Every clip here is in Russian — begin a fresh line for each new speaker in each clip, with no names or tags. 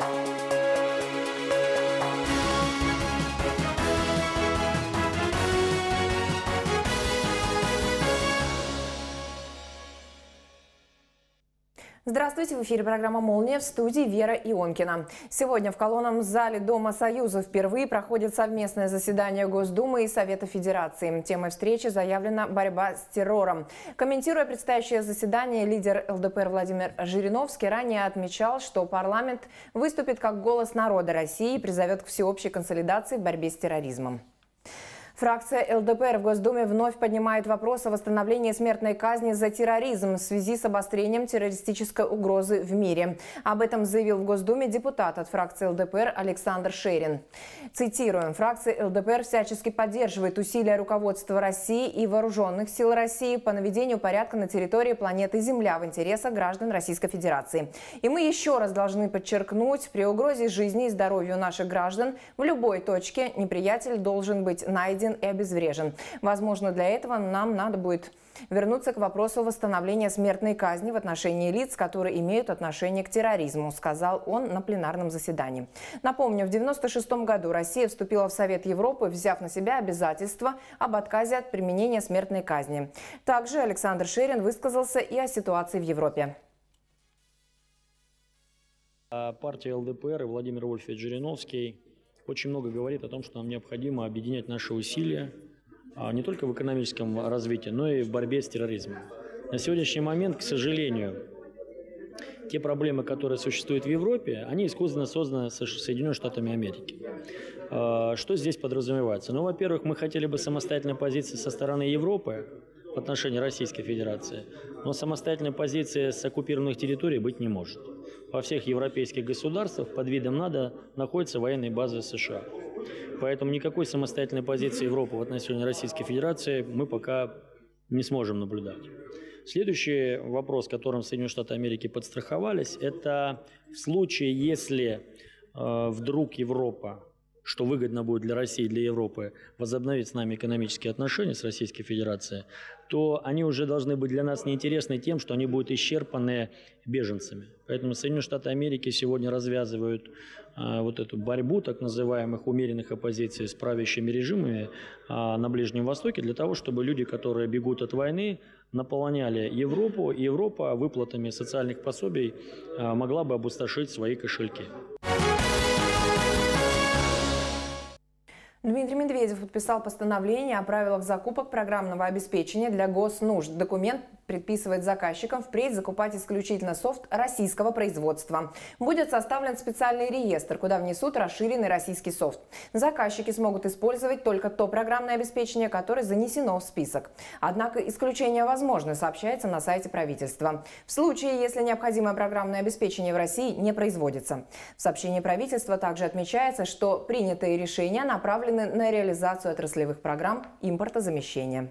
Thank you. Здравствуйте, в эфире программа «Молния» в студии Вера Ионкина. Сегодня в колонном зале Дома Союза впервые проходит совместное заседание Госдумы и Совета Федерации. Темой встречи заявлена борьба с террором. Комментируя предстоящее заседание, лидер ЛДПР Владимир Жириновский ранее отмечал, что парламент выступит как голос народа России и призовет к всеобщей консолидации в борьбе с терроризмом. Фракция ЛДПР в Госдуме вновь поднимает вопрос о восстановлении смертной казни за терроризм в связи с обострением террористической угрозы в мире. Об этом заявил в Госдуме депутат от фракции ЛДПР Александр Шерин. Цитируем, фракция ЛДПР всячески поддерживает усилия руководства России и вооруженных сил России по наведению порядка на территории планеты Земля в интересах граждан Российской Федерации. И мы еще раз должны подчеркнуть, при угрозе жизни и здоровью наших граждан в любой точке неприятель должен быть найден выведен и обезврежен. Возможно, для этого нам надо будет вернуться к вопросу восстановления смертной казни в отношении лиц, которые имеют отношение к терроризму, сказал он на пленарном заседании. Напомню, в 1996 году Россия вступила в Совет Европы, взяв на себя обязательство об отказе от применения смертной казни. Также Александр Ширин высказался и о ситуации в Европе.
Э, партия ЛДПР и Владимир Вольфович Жириновский очень много говорит о том, что нам необходимо объединять наши усилия а, не только в экономическом развитии, но и в борьбе с терроризмом. На сегодняшний момент, к сожалению, те проблемы, которые существуют в Европе, они искусственно созданы Соединенными Штатами Америки. А, что здесь подразумевается? Ну, во-первых, мы хотели бы самостоятельной позиции со стороны Европы, отношении Российской Федерации, но самостоятельной позиции с оккупированных территорий быть не может. Во всех европейских государствах под видом надо находятся военные базы США. Поэтому никакой самостоятельной позиции Европы в отношении Российской Федерации мы пока не сможем наблюдать. Следующий вопрос, которым Соединенные Штаты Америки подстраховались, это в случае, если э, вдруг Европа что выгодно будет для России и для Европы возобновить с нами экономические отношения с Российской Федерацией, то они уже должны быть для нас неинтересны тем, что они будут исчерпаны беженцами. Поэтому Соединенные Штаты Америки сегодня развязывают а, вот эту борьбу так называемых умеренных оппозиций с правящими режимами а, на Ближнем Востоке для того, чтобы люди, которые бегут от войны, наполняли Европу, и Европа выплатами социальных пособий а, могла бы обустошить свои кошельки.
Дмитрий Медведев подписал постановление о правилах закупок программного обеспечения для госнужд. Документ предписывает заказчикам впредь закупать исключительно софт российского производства. Будет составлен специальный реестр, куда внесут расширенный российский софт. Заказчики смогут использовать только то программное обеспечение, которое занесено в список. Однако исключения возможны, сообщается на сайте правительства. В случае, если необходимое программное обеспечение в России не производится. В сообщении правительства также отмечается, что принятые решения направлены на реализацию отраслевых программ импортозамещения.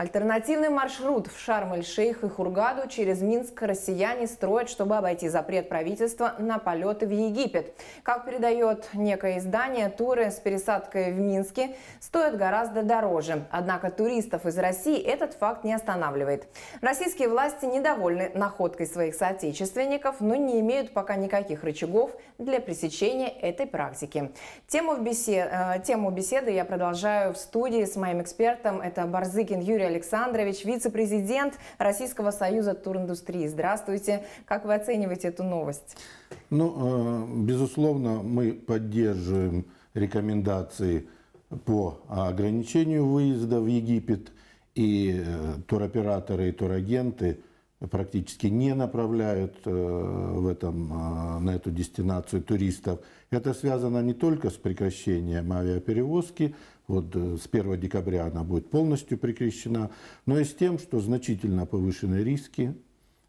Альтернативный маршрут в Шарм-эль-Шейх и Хургаду через Минск россияне строят, чтобы обойти запрет правительства на полеты в Египет. Как передает некое издание, туры с пересадкой в Минске стоят гораздо дороже. Однако туристов из России этот факт не останавливает. Российские власти недовольны находкой своих соотечественников, но не имеют пока никаких рычагов для пресечения этой практики. Тему, бесед... Э, тему беседы я продолжаю в студии с моим экспертом. Это Барзыкин Юрий Александрович, вице-президент Российского союза туриндустрии. Здравствуйте. Как вы оцениваете эту новость?
Ну, э, безусловно, мы поддерживаем рекомендации по ограничению выезда в Египет. И э, туроператоры и турагенты – практически не направляют э, в этом, э, на эту дестинацию туристов. Это связано не только с прекращением авиаперевозки, вот э, с 1 декабря она будет полностью прекращена, но и с тем, что значительно повышены риски,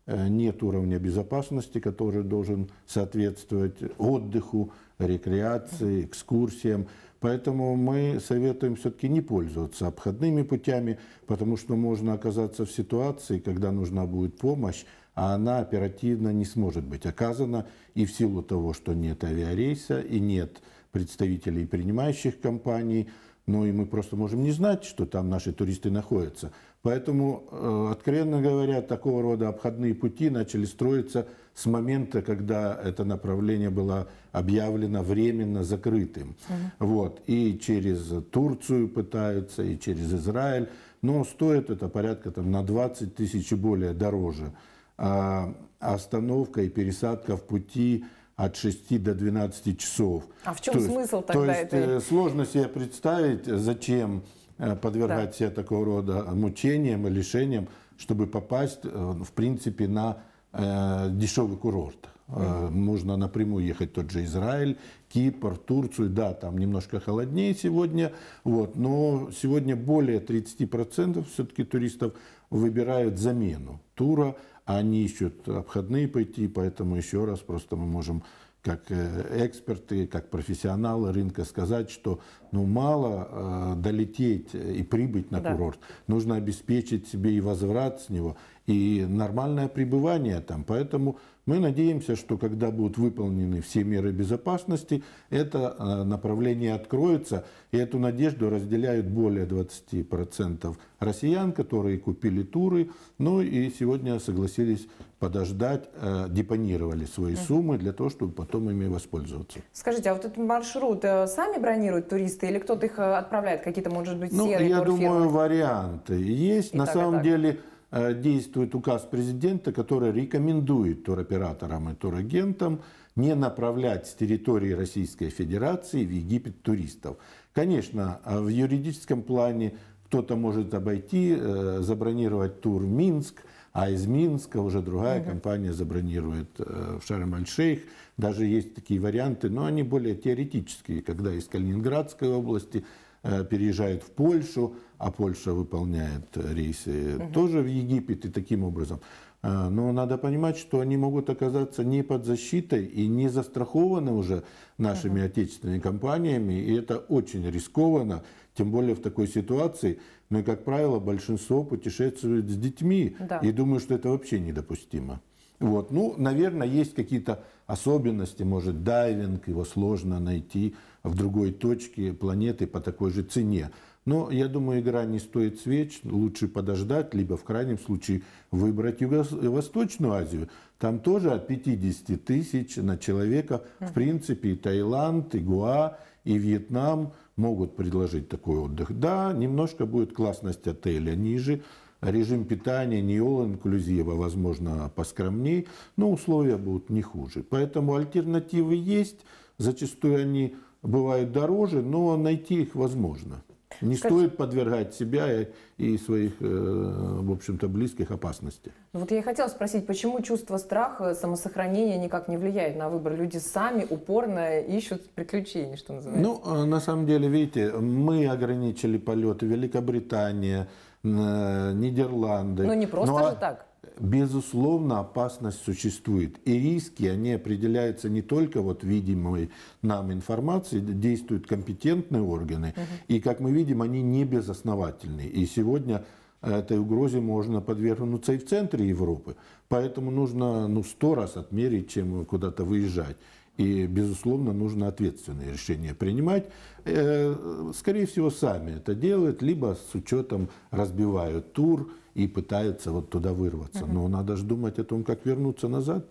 нет уровня безопасности, который должен соответствовать отдыху рекреации, экскурсиям. Поэтому мы советуем все-таки не пользоваться обходными путями, потому что можно оказаться в ситуации, когда нужна будет помощь, а она оперативно не сможет быть оказана и в силу того, что нет авиарейса и нет представителей принимающих компаний, ну и мы просто можем не знать, что там наши туристы находятся. Поэтому, э, откровенно говоря, такого рода обходные пути начали строиться с момента, когда это направление было объявлено временно закрытым. Угу. Вот. И через Турцию пытаются, и через Израиль. Но стоит это порядка там, на 20 тысяч и более дороже. А остановка и пересадка в пути от 6 до 12 часов. А
в чем то смысл есть, тогда то есть, этой?
Э, сложно себе представить, зачем э, подвергать да. себя такого рода мучениям и лишениям, чтобы попасть, э, в принципе, на э, дешевый курорт. Э, можно напрямую ехать в тот же Израиль, Кипр, Турцию. Да, там немножко холоднее сегодня, вот, но сегодня более 30% все-таки туристов выбирают замену тура – они ищут обходные пойти, поэтому еще раз просто мы можем как э, эксперты, как профессионалы рынка сказать, что ну, мало э, долететь и прибыть на да. курорт. Нужно обеспечить себе и возврат с него, и нормальное пребывание там. Поэтому мы надеемся, что когда будут выполнены все меры безопасности, это э, направление откроется, и эту надежду разделяют более 20% россиян, которые купили туры, ну и сегодня согласились подождать, э, депонировали свои суммы для того, чтобы потом ими воспользоваться.
Скажите, а вот этот маршрут э, сами бронируют туристы или кто-то их отправляет? Какие-то, может быть, ну, серые Ну, я турфирмы?
думаю, варианты есть. И На так, самом деле Э, действует указ президента, который рекомендует туроператорам и турагентам не направлять с территории Российской Федерации в Египет туристов. Конечно, э, в юридическом плане кто-то может обойти, э, забронировать тур в Минск, а из Минска уже другая угу. компания забронирует в Шарм-Аль-Шейх. Даже есть такие варианты, но они более теоретические, когда из Калининградской области Э, переезжают в Польшу, а Польша выполняет э, рейсы угу. тоже в Египет и таким образом. Э, но надо понимать, что они могут оказаться не под защитой и не застрахованы уже нашими угу. отечественными компаниями, и это очень рискованно, тем более в такой ситуации. Но как правило, большинство путешествует с детьми, да. и думаю, что это вообще недопустимо. Вот. Ну, наверное, есть какие-то особенности, может, дайвинг, его сложно найти – в другой точке планеты по такой же цене. Но, я думаю, игра не стоит свеч, лучше подождать, либо в крайнем случае выбрать Юго-Восточную Азию. Там тоже от 50 тысяч на человека, в принципе, и Таиланд, и Гуа, и Вьетнам могут предложить такой отдых. Да, немножко будет классность отеля ниже, режим питания не all-инклюзива, возможно, поскромней, но условия будут не хуже. Поэтому альтернативы есть, зачастую они бывают дороже, но найти их возможно. Не Скажи... стоит подвергать себя и, своих, э, в общем-то, близких опасности. Ну,
вот я и хотела спросить, почему чувство страха, самосохранения никак не влияет на выбор? Люди сами упорно ищут приключения, что называется. Ну,
э, на самом деле, видите, мы ограничили полеты, Великобритания, Э, Нидерланды. Но ну, не ну, просто Но, а же так. Безусловно, опасность существует. И риски, они определяются не только вот видимой нам информацией. действуют компетентные органы. Угу. И, как мы видим, они не безосновательны. И сегодня этой угрозе можно подвергнуться и в центре Европы. Поэтому нужно ну, сто раз отмерить, чем куда-то выезжать. И, безусловно, нужно ответственные решения принимать. Э, скорее всего, сами это делают, либо с учетом разбивают тур и пытаются вот туда вырваться. Но надо же думать о том, как вернуться назад.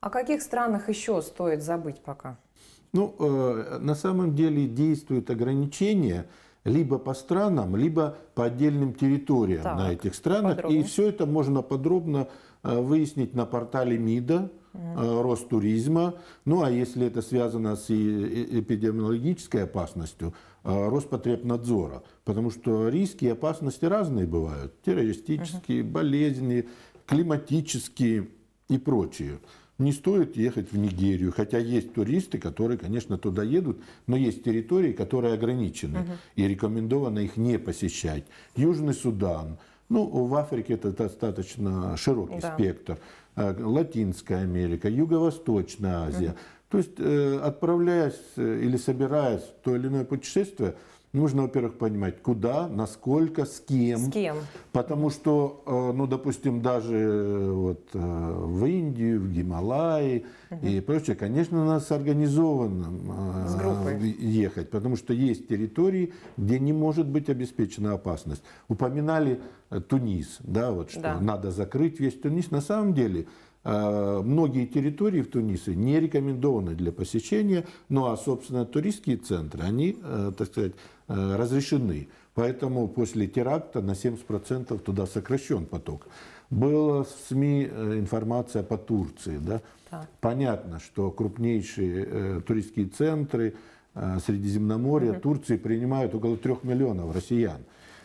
О каких странах еще стоит забыть пока?
Ну, э, на самом деле действуют ограничения либо по странам, либо по отдельным территориям так, на этих странах. Подробно. И все это можно подробно э, выяснить на портале МИДа. Э, рост туризма. Ну а если это связано с эпидемиологической опасностью, э, рост Роспотребнадзора. Потому что риски и опасности разные бывают. Террористические, болезни, климатические и прочие. Не стоит ехать в Нигерию, хотя есть туристы, которые, конечно, туда едут, но есть территории, которые ограничены, угу. и рекомендовано их не посещать. Южный Судан, ну, в Африке это достаточно широкий да. спектр. А, Латинская Америка, Юго-Восточная Азия. То есть, э, отправляясь э, или собираясь в то или иное путешествие, нужно, во-первых, понимать, куда, насколько, с кем. С кем. Потому что, э, ну, допустим, даже э, вот э, в Индию, в Гималаи угу. и прочее, конечно, надо с организованным ехать, потому что есть территории, где не может быть обеспечена опасность. Упоминали Тунис, да, вот что да. надо закрыть весь Тунис. На самом деле, Многие территории в Тунисе не рекомендованы для посещения, ну а, собственно, туристские центры, они, так сказать, Э, разрешены. Поэтому после теракта на 70% туда сокращен поток. Была в СМИ э, информация по Турции. Да? Да. Понятно, что крупнейшие э, туристские центры Средиземноморья угу. Турции принимают около 3 миллионов россиян.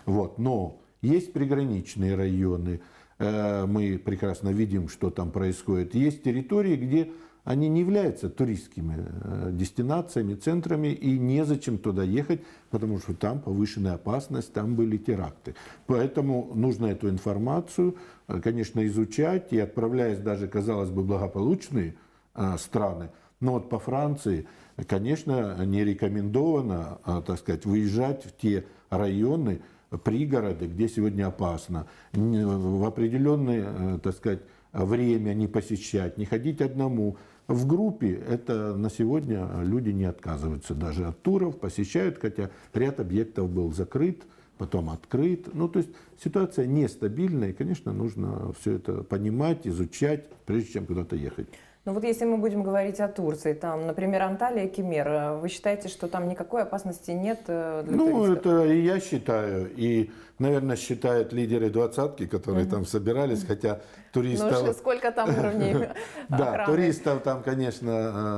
Вот. Но есть приграничные районы, мы прекрасно видим, что там происходит. Есть территории, где они не являются туристскими э, дестинациями, центрами, и незачем туда ехать, потому что там повышенная опасность, там были теракты. Поэтому нужно эту информацию, э, конечно, изучать, и отправляясь даже, казалось бы, благополучные э, страны, но вот по Франции, конечно, не рекомендовано, а, так сказать, выезжать в те районы, пригороды, где сегодня опасно, в определенное, так сказать, время не посещать, не ходить одному, в группе это на сегодня люди не отказываются даже от туров, посещают, хотя ряд объектов был закрыт, потом открыт. Ну, то есть ситуация нестабильная, и, конечно, нужно все это понимать, изучать, прежде чем куда-то ехать.
ну вот если мы будем говорить о Турции, там, например, Анталия, Кемер, э, вы считаете, что там никакой опасности нет э, для Ну,
туристов? это и я считаю, и наверное, считают лидеры двадцатки, которые угу. там собирались, хотя туристов... Ну, сколько там уровней Да, туристов там, конечно,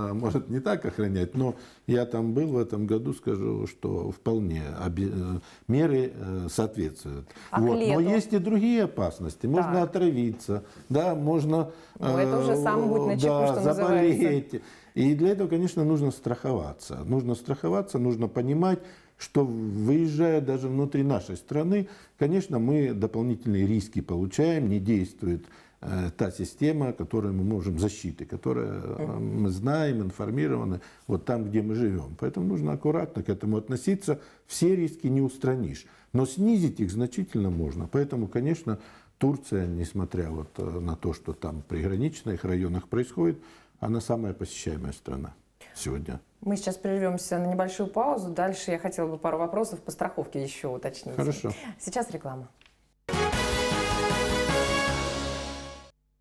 а, может не так охранять, но я там был в этом году, скажу, что вполне э, меры э, соответствуют. А Но есть и другие опасности. Можно отравиться, да, можно... Ну, это э, уже сам будь на что заболеть. И для этого, конечно, нужно страховаться. Нужно страховаться, нужно понимать, что выезжая даже внутри нашей страны, конечно, мы дополнительные риски получаем, не действует э, та система, которую мы можем, защиты, которая э, мы знаем, информированы, вот там, где мы живем. Поэтому нужно аккуратно к этому относиться. Все риски не устранишь, но снизить их значительно можно. Поэтому, конечно, Турция, несмотря вот э, на то, что там в приграничных районах происходит, она самая посещаемая страна сегодня?
Мы сейчас прервемся на небольшую паузу. Дальше я хотела бы пару вопросов по страховке еще уточнить. Хорошо. Сейчас реклама.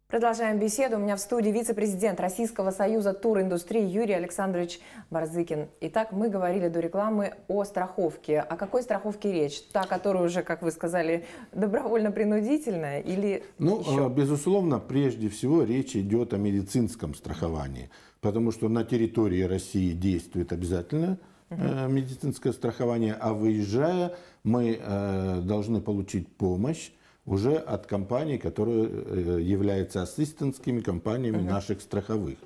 Продолжаем беседу. У меня в студии вице-президент Российского союза туриндустрии Юрий Александрович Барзыкин. Итак, мы говорили до рекламы о страховке. О какой страховке речь? Та, которая уже, как вы сказали, добровольно-принудительная или
Ну, еще? А, безусловно, прежде всего речь идет о медицинском страховании – потому что на территории России действует обязательно э, медицинское страхование, а выезжая мы э, должны получить помощь уже от компаний, которые э, являются ассистентскими компаниями наших страховых.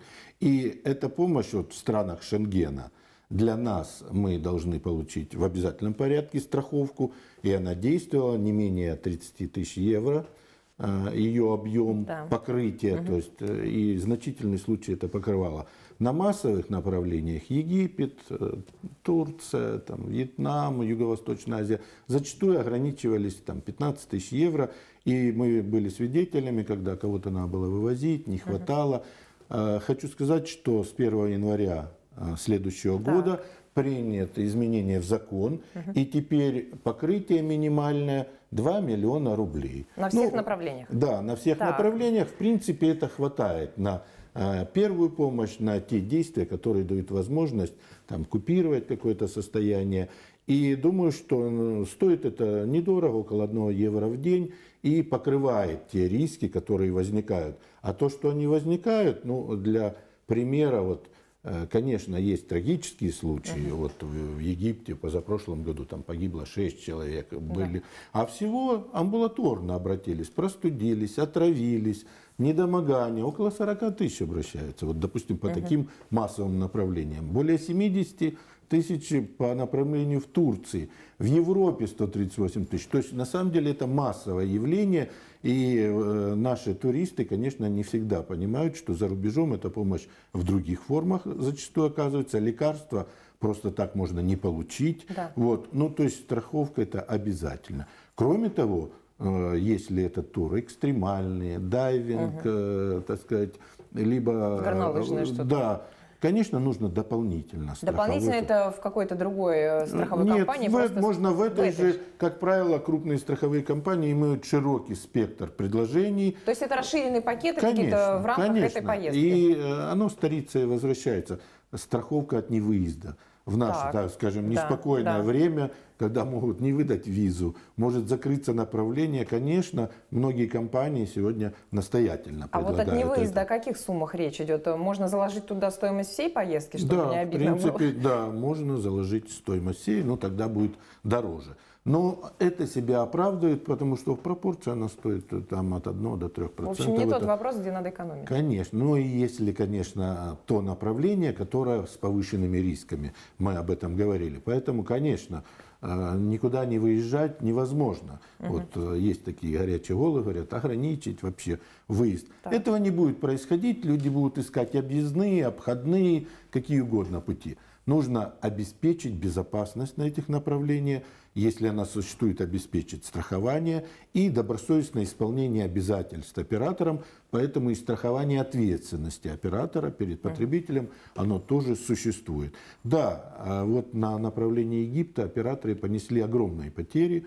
И эта помощь вот в странах Шенгена для нас мы должны получить в обязательном порядке страховку, и она действовала не менее 30 тысяч евро – Э, ее объем да. покрытия, угу. то есть э, и значительный случай это покрывало. На массовых направлениях Египет, э, Турция, там, Вьетнам, Юго-Восточная Азия зачастую ограничивались там, 15 тысяч евро, и мы были свидетелями, когда кого-то надо было вывозить, не хватало. Угу. Хочу сказать, что с 1 января следующего да. года принято изменение в закон, угу. и теперь покрытие минимальное 2 миллиона рублей. На
ну, всех ну, направлениях?
Да, на всех так. направлениях. В принципе, это хватает на э, первую помощь, на те действия, которые дают возможность там, купировать какое-то состояние. И думаю, что ну, стоит это недорого, около 1 евро в день, и покрывает те риски, которые возникают. А то, что они возникают, ну, для примера, вот Э, конечно, есть трагические случаи. Угу. Вот в Египте позапрошлом году там погибло 6 человек. Были. Да. А всего амбулаторно обратились, простудились, отравились, недомогание. Около 40 тысяч обращаются, вот, допустим, по угу. таким массовым направлениям. Более 70 тысячи по направлению в Турции, в Европе 138 тысяч. То есть на самом деле это массовое явление, и э, наши туристы, конечно, не всегда понимают, что за рубежом эта помощь в других формах зачастую оказывается, лекарства просто так можно не получить. Да. Вот. Ну, то есть страховка это обязательно. Кроме того, э, если это тур экстремальные, дайвинг, угу. так сказать, либо... Горнолыжное что-то. Да, Конечно, нужно дополнительно Дополнительно
это в какой-то другой э, страховой Нет, компании? В, просто... можно в этой, в этой же,
как правило, крупные страховые компании имеют широкий спектр предложений.
То есть это расширенный пакет какие-то в рамках конечно. этой поездки?
И э, оно старится и возвращается. Страховка от невыезда в наше, так, так скажем, неспокойное да, время, когда могут не выдать визу, может закрыться направление. Конечно, многие компании сегодня настоятельно предлагают А вот от невыезда это.
о каких суммах речь идет? Можно заложить туда стоимость всей поездки, чтобы да, не обидно в принципе, было?
Да, можно заложить стоимость всей, но тогда будет дороже. Но ну, это себя оправдывает, потому что в пропорции она стоит э, там, от 1 до 3 процентов. В общем, не это... тот вопрос,
где надо экономить.
Конечно. но ну, и ли, конечно, то направление, которое с повышенными рисками. Мы об этом говорили. Поэтому, конечно, э, никуда не выезжать невозможно. Угу. Вот э, есть такие горячие головы, говорят, ограничить вообще выезд. Так. Этого не будет происходить, люди будут искать объездные, обходные, какие угодно пути. Нужно обеспечить безопасность на этих направлениях, если она существует, обеспечить страхование и добросовестное исполнение обязательств оператором, поэтому и страхование ответственности оператора перед потребителем, оно тоже существует. Да, а вот на направлении Египта операторы понесли огромные потери,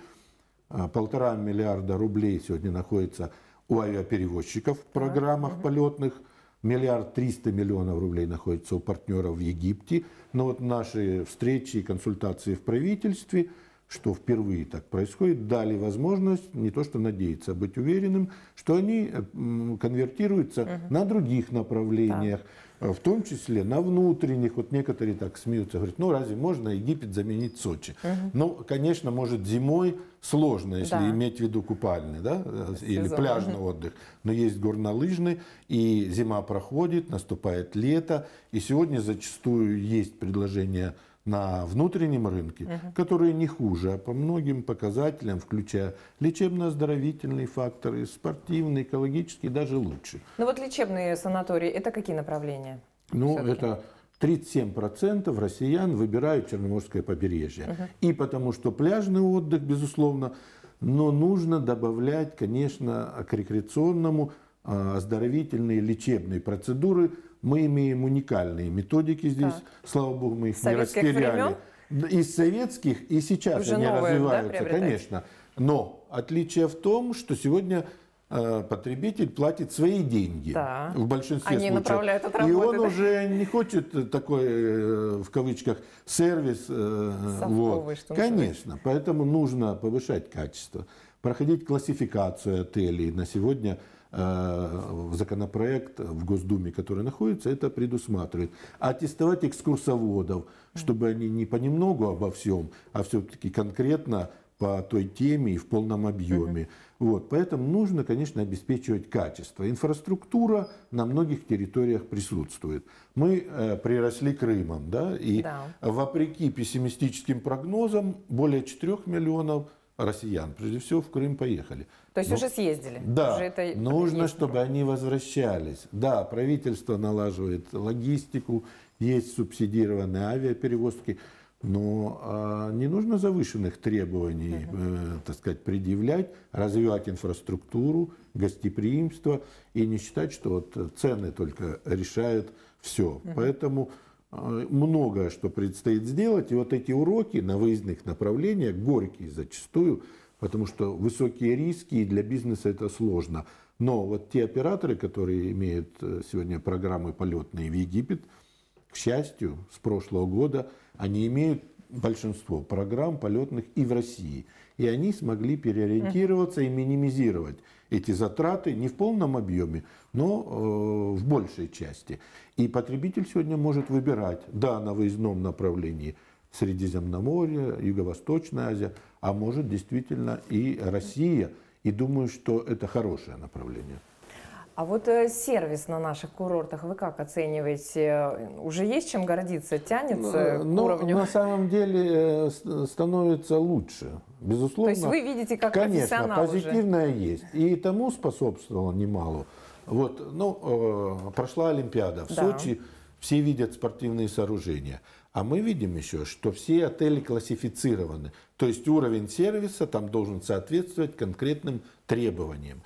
а, полтора миллиарда рублей сегодня находится у авиаперевозчиков в программах полетных – Миллиард триста миллионов рублей находится у партнеров в Египте. Но вот наши встречи и консультации в правительстве – что впервые так происходит, дали возможность не то что надеяться, а быть уверенным, что они э, конвертируются угу. на других направлениях, так. Э, в том числе на внутренних. Вот некоторые так смеются, говорят, ну разве можно Египет заменить Сочи? Угу. Ну, конечно, может зимой сложно, если да. иметь в виду купальный да? Э, или пляжный отдых, но есть горнолыжный, и зима проходит, наступает лето, и сегодня зачастую есть предложение на внутреннем рынке, угу. которые не хуже, а по многим показателям, включая лечебно-оздоровительные факторы, спортивные, экологические, даже лучше.
Ну вот лечебные санатории, это какие направления?
Ну, это 37% россиян выбирают Черноморское побережье. Угу. И потому что пляжный отдых, безусловно, но нужно добавлять, конечно, к рекреационному а, оздоровительные лечебные процедуры – мы имеем уникальные методики здесь. Да. Слава богу, мы их Советских не растеряли. Времен? Из советских и сейчас Уже они новые, развиваются, да, конечно. Но отличие в том, что сегодня э, потребитель платит свои деньги да. в большинстве Они случаев. Направляют от работы, и он да? уже не хочет э, такой, э, в кавычках, сервис. Совковый, вот. Конечно, поэтому нужно повышать качество, проходить классификацию отелей. На сегодня Э, законопроект в Госдуме, который находится, это предусматривает. А аттестовать экскурсоводов, чтобы они не понемногу обо всем, а все-таки конкретно по той теме и в полном объеме. Угу. Вот, поэтому нужно, конечно, обеспечивать качество. Инфраструктура на многих территориях присутствует. Мы э, приросли Крымом, да, и да. вопреки пессимистическим прогнозам более 4 миллионов россиян, прежде всего в Крым поехали. То есть ну, уже съездили? Да, уже это нужно, есть. чтобы они возвращались. Да, правительство налаживает логистику, есть субсидированные авиаперевозки, но а, не нужно завышенных требований, э, так сказать, предъявлять, развивать инфраструктуру, гостеприимство и не считать, что вот цены только решают все. Поэтому Э, многое, что предстоит сделать. И вот эти уроки на выездных направлениях, горькие зачастую, потому что высокие риски, и для бизнеса это сложно. Но вот те операторы, которые имеют э, сегодня программы полетные в Египет, к счастью, с прошлого года они имеют большинство программ полетных и в России. И они смогли переориентироваться и минимизировать эти затраты не в полном объеме, но э, в большей части. И потребитель сегодня может выбирать, да, на выездном направлении Средиземноморье, Юго-Восточная Азия, а может действительно и Россия. И думаю, что это хорошее направление. А
вот э, сервис на наших курортах вы как оцениваете? Уже есть чем гордиться? Тянется Но, э, к ну, уровню? На
самом деле э, становится лучше, безусловно. То есть вы
видите, как Конечно, позитивное
уже. есть. И тому способствовало немало. Вот, ну, прошла Олимпиада в да. Сочи, все видят спортивные сооружения. А мы видим еще, что все отели классифицированы. То есть уровень сервиса там должен соответствовать конкретным требованиям.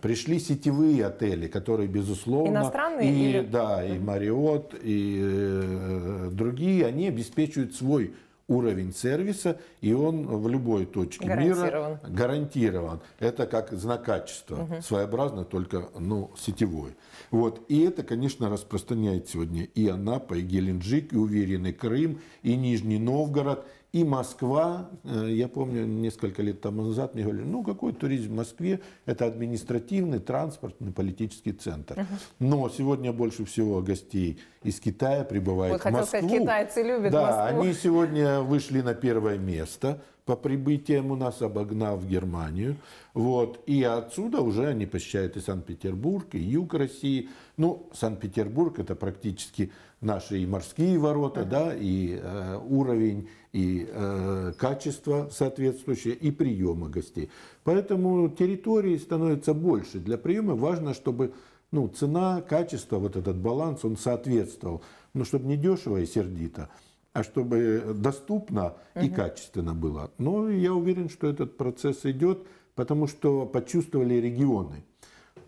Пришли сетевые отели, которые, безусловно, иностранные и, или... да, и Мариот, и э, другие, они обеспечивают свой уровень сервиса, и он в любой точке гарантирован. мира гарантирован. Это как знак качества, угу. своеобразно, только ну, сетевой. Вот. И это, конечно, распространяет сегодня и Анапа, и Геленджик, и уверенный Крым, и Нижний Новгород – и Москва, э, я помню, несколько лет тому назад мне говорили, ну какой туризм в Москве, это административный, транспортный, политический центр. Но сегодня больше всего гостей из Китая прибывает вот, в Москву. Сказать,
китайцы любят да, Москву. они
сегодня вышли на первое место по прибытиям у нас, обогнав Германию. Вот. И отсюда уже они посещают и Санкт-Петербург, и юг России. Ну, Санкт-Петербург это практически наши и морские ворота, угу. да, и э, уровень и э, качество соответствующее, и приема гостей. Поэтому территории становится больше. Для приема важно, чтобы ну, цена, качество, вот этот баланс, он соответствовал. Но ну, чтобы не дешево и сердито, а чтобы доступно угу. и качественно было. Но я уверен, что этот процесс идет, потому что почувствовали регионы.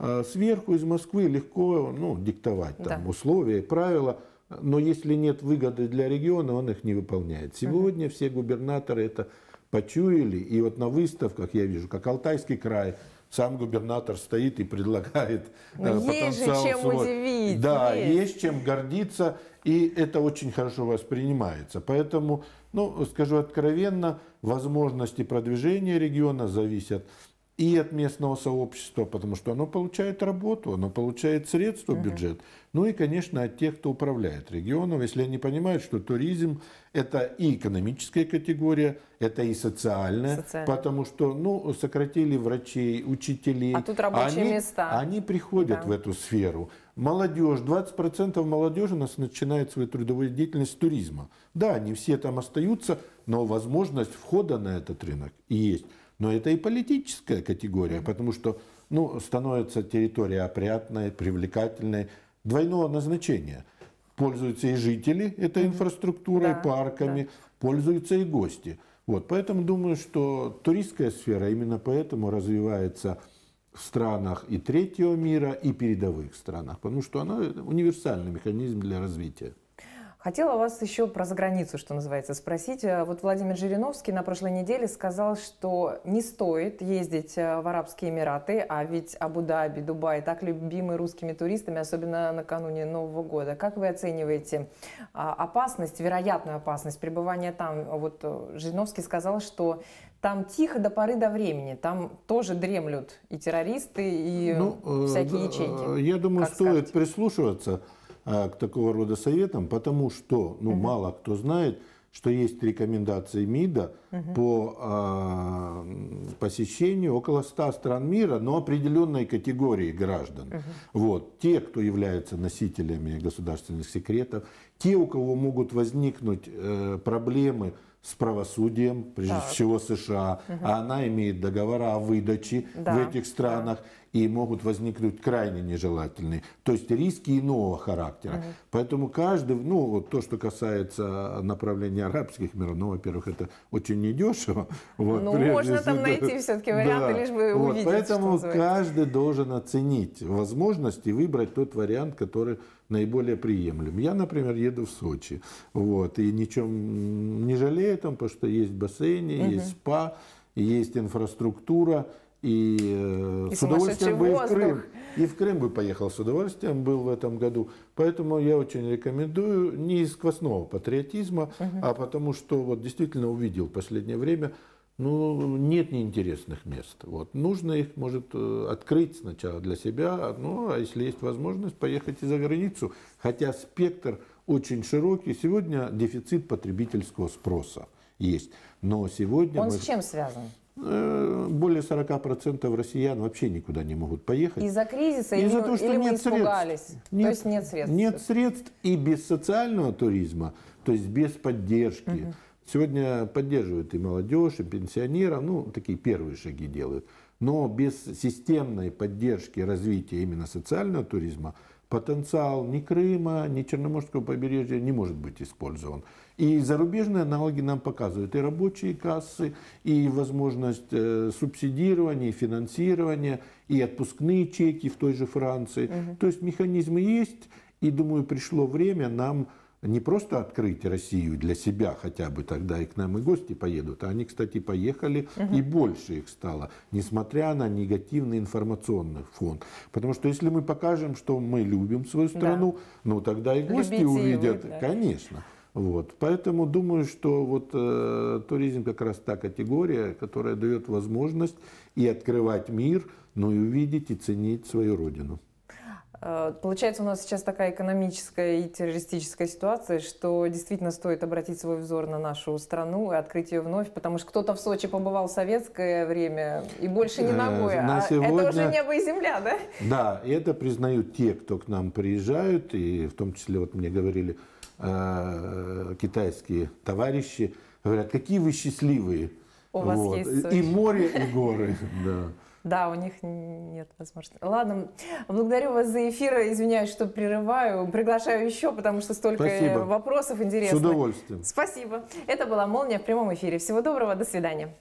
Э, сверху из Москвы легко ну, диктовать да. там, условия и правила – но если нет выгоды для региона, он их не выполняет. Сегодня все губернаторы это почуяли, и вот на выставках я вижу, как Алтайский край, сам губернатор стоит и предлагает э, есть потенциал. Есть чем свой. удивить. Да, есть. есть чем гордиться, и это очень хорошо воспринимается. Поэтому, ну, скажу откровенно, возможности продвижения региона зависят и от местного сообщества, потому что оно получает работу, оно получает средства, бюджет. Угу. Ну и, конечно, от тех, кто управляет регионом, если они понимают, что туризм это и экономическая категория, это и социальная, социальная. потому что, ну, сократили врачей, учителей. А тут рабочие они, места. Они приходят да. в эту сферу. Молодежь, 20% молодежи у нас начинает свою трудовую деятельность с туризма. Да, не все там остаются, но возможность входа на этот рынок есть. Но это и политическая категория, потому что ну, становится территория опрятной, привлекательной, двойного назначения. Пользуются и жители этой инфраструктурой, да, парками, да. пользуются и гости. Вот, поэтому думаю, что туристская сфера именно поэтому развивается в странах и третьего мира, и передовых странах, потому что она универсальный механизм для развития. Хотела вас еще
про заграницу, что называется, спросить. Э, вот Владимир Жириновский на прошлой неделе сказал, что не стоит ездить э, в Арабские Эмираты, а ведь Абу-Даби, Дубай так любимы русскими туристами, особенно накануне Нового года. Как вы оцениваете а, опасность, вероятную опасность пребывания там? Вот э, Жириновский сказал, что там тихо до поры до времени, там тоже дремлют и террористы, и ну, всякие да, ячейки. Я
думаю, как стоит скажете? прислушиваться. А, к такого рода советам, потому что, ну, угу. мало кто знает, что есть рекомендации МИДа угу. по э, посещению около 100 стран мира, но определенной категории граждан. Угу. Вот. Те, кто являются носителями государственных секретов, те, у кого могут возникнуть э, проблемы с правосудием, прежде так. всего США, угу. а она имеет договора о выдаче да. в этих странах. Да и могут возникнуть крайне нежелательные. То есть риски иного характера. Угу. Поэтому каждый, ну вот то, что касается направления арабских миров, ну, во-первых, это очень недешево. Вот, ну, можно всего. там найти все-таки варианты, да. лишь бы вот, увидеть. Поэтому каждый должен оценить возможности и выбрать тот вариант, который наиболее приемлем. Я, например, еду в Сочи, вот, и ничем не жалею там, потому что есть бассейны, угу. есть спа, есть инфраструктура, и, э, и с удовольствием бы и в Крым. И в Крым бы поехал с удовольствием, был в этом году. Поэтому я очень рекомендую не из квасного патриотизма, угу. а потому что вот действительно увидел в последнее время, ну, нет неинтересных мест. Вот. Нужно их, может, э, открыть сначала для себя, ну, а если есть возможность, поехать и за границу. Хотя спектр очень широкий. Сегодня дефицит потребительского спроса есть. Но сегодня... Он мы... с чем связан? Э, более 40% россиян вообще никуда не могут поехать.
Из-за кризиса Из-за или, того, что или нет мы испугались? Средств. Нет, то есть нет средств? Нет
средств и без социального туризма, то есть без поддержки. Угу. Сегодня поддерживают и молодежь, и пенсионеров, ну, такие первые шаги делают. Но без системной поддержки развития именно социального туризма потенциал ни Крыма, ни Черноморского побережья не может быть использован. И зарубежные аналоги нам показывают и рабочие кассы, и возможность э, субсидирования, и финансирования, и отпускные чеки в той же Франции. Угу. То есть механизмы есть, и думаю, пришло время нам не просто открыть Россию для себя хотя бы, тогда и к нам и гости поедут, а они, кстати, поехали, угу. и больше их стало, несмотря на негативный информационный фон. Потому что если мы покажем, что мы любим свою страну, да. ну тогда и гости Любите увидят, вы, да. конечно. Вот. Поэтому думаю, что вот э, туризм как раз та категория, которая дает возможность и открывать мир, но и увидеть и ценить свою родину.
Э, получается, у нас сейчас такая экономическая и террористическая ситуация, что действительно стоит обратить свой взор на нашу страну и открыть ее вновь, потому что кто-то в Сочи побывал в советское время и больше не э, ногой. На а сегодня... Это уже небо и земля, да?
Да, это признают те, кто к нам приезжают, и в том числе вот мне говорили – Э, китайские товарищи говорят, какие вы счастливые. У вот. вас есть И море, и горы. Да.
Да, у них нет возможности. Ладно, благодарю вас за эфир. Извиняюсь, что прерываю. Приглашаю еще, потому что столько Спасибо. Э, вопросов интересных. С удовольствием. Спасибо. Это была «Молния» в прямом эфире. Всего доброго, до свидания.